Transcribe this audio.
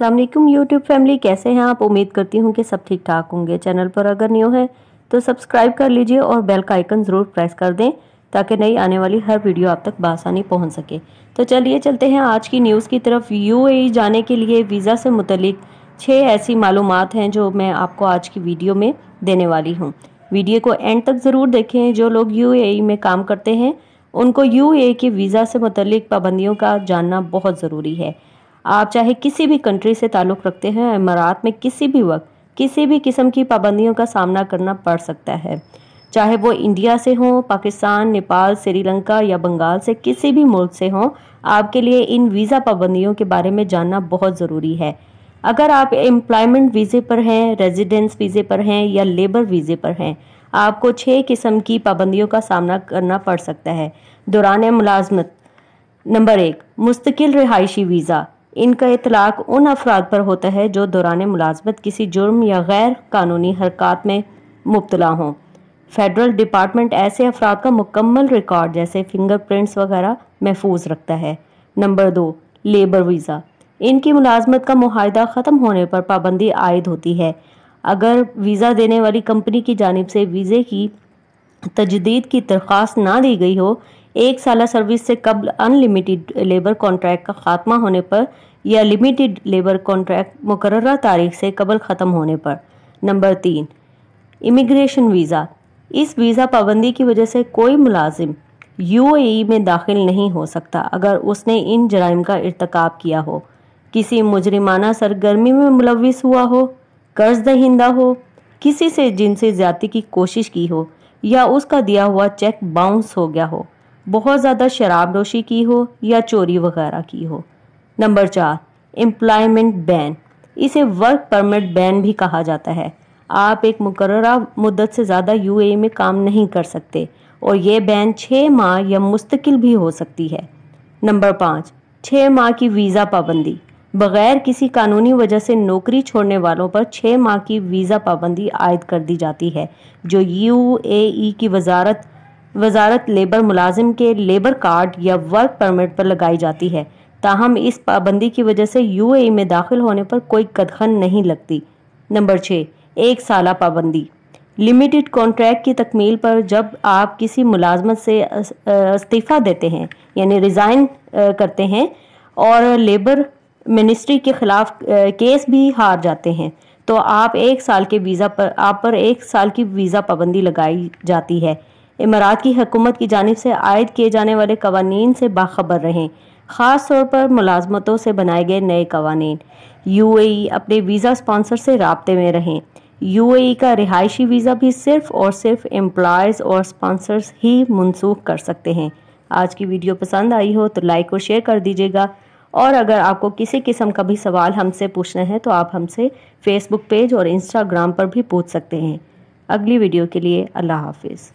Aslam YouTube family कैसे हैं आप उम्मीद करती हूँ कि सब ठीक ठाक होंगे चैनल पर अगर न्यू है तो सब्सक्राइब कर लीजिए और बेल का आइकन ज़रूर प्रेस कर दें ताकि नई आने वाली हर वीडियो आप तक बासानी पहुँच सके तो चलिए चलते हैं आज की न्यूज़ की तरफ यू e जाने के लिए वीज़ा से मुतलिक छः ऐसी मालूम हैं जो मैं आपको आज की वीडियो में देने वाली हूँ वीडियो को एंड तक ज़रूर देखें जो लोग यू e में काम करते हैं उनको यू e के वीज़ा से मुतलिक पाबंदियों का जानना बहुत ज़रूरी है आप चाहे किसी भी कंट्री से ताल्लुक़ रखते हैं इमारात में किसी भी वक्त किसी भी किस्म की पाबंदियों का सामना करना पड़ सकता है चाहे वो इंडिया से हों पाकिस्तान नेपाल श्रीलंका या बंगाल से किसी भी मुल्क से हों आपके लिए इन वीज़ा पाबंदियों के बारे में जानना बहुत ज़रूरी है अगर आप एम्प्लॉयमेंट वीज़े पर हैं रेजिडेंस वीज़े पर हैं या लेबर वीज़े पर हैं आपको छः किस्म की पाबंदियों का सामना करना पड़ सकता है दौरान मुलाजमत नंबर एक मुस्तकिल रिहायशी वीज़ा इनका इतलाक उन अफराद पर होता है जो दौरान मुलाजमत किसी जुर्म या गैर कानूनी हरकत में मुबतला हों फेडरल डिपार्टमेंट ऐसे अफराद का मुकम्मल रिकॉर्ड जैसे फिंगरप्रिंट्स वगैरह महफूज रखता है नंबर दो लेबर वीज़ा इनकी मुलाजमत का माहिदा ख़त्म होने पर पाबंदी आयद होती है अगर वीज़ा देने वाली कंपनी की जानब से वीज़े की तजदीद की दरख्वास्त ना दी गई हो एक साल सर्विस से कबल अनलिमिटेड लेबर कॉन्ट्रैक्ट का खात्मा होने पर या लिमिटेड लेबर कॉन्ट्रैक्ट मुकर तारीख से कबल ख़त्म होने पर नंबर तीन इमिग्रेशन वीज़ा इस वीज़ा पाबंदी की वजह से कोई मुलाजिम यू e में दाखिल नहीं हो सकता अगर उसने इन जराइम का इरतकब किया हो किसी मुजरिमाना सरगर्मी में मुलविस हुआ हो कर्ज दहिंदा हो किसी से जिनसे ज्यादा की कोशिश की हो या उसका दिया हुआ चेक बाउंस हो गया हो बहुत ज़्यादा शराब नोशी की हो या चोरी वगैरह की हो नंबर चार एम्प्लॉयमेंट बैन इसे वर्क परमिट बैन भी कहा जाता है आप एक मुकर मुद्दत से ज़्यादा यू e में काम नहीं कर सकते और यह बैन छः माह या मुस्तकिल भी हो सकती है नंबर पाँच छः माह की वीज़ा पाबंदी बगैर किसी कानूनी वजह से नौकरी छोड़ने वालों पर छः माह की वीज़ा पाबंदी आयद कर दी जाती है जो यूएई e की वजारत वजारत लेबर मुलाजिम के लेबर कार्ड या वर्क परमिट पर लगाई जाती है ताहम इस पाबंदी की वजह से ए में दाखिल होने पर कोई कदखन नहीं लगती नंबर छः एक साल पाबंदी लिमिटेड कॉन्ट्रैक्ट की तकमील पर जब आप किसी मुलाजमत से इस्तीफ़ा देते हैं यानी रिज़ाइन करते हैं और लेबर मिनिस्ट्री के ख़िलाफ़ केस भी हार जाते हैं तो आप एक साल के वीज़ा पर आप पर एक साल की वीज़ा पाबंदी लगाई जाती है इमारात की हकूमत की जानब से आयद किए जाने वाले कवानीन से बाखबर रहें ख़ास तौर पर मुलाजमतों से बनाए गए नए कवानीन यू अपने वीज़ा स्पॉन्सर से रबते में रहें यू का रिहायशी वीज़ा भी सिर्फ और सिर्फ एम्प्लॉयज़ और स्पॉन्सर्स ही मनसूख कर सकते हैं आज की वीडियो पसंद आई हो तो लाइक और शेयर कर दीजिएगा और अगर आपको किसी किस्म का भी सवाल हमसे पूछना है तो आप हमसे फेसबुक पेज और इंस्टाग्राम पर भी पूछ सकते हैं अगली वीडियो के लिए अल्लाह हाफिज़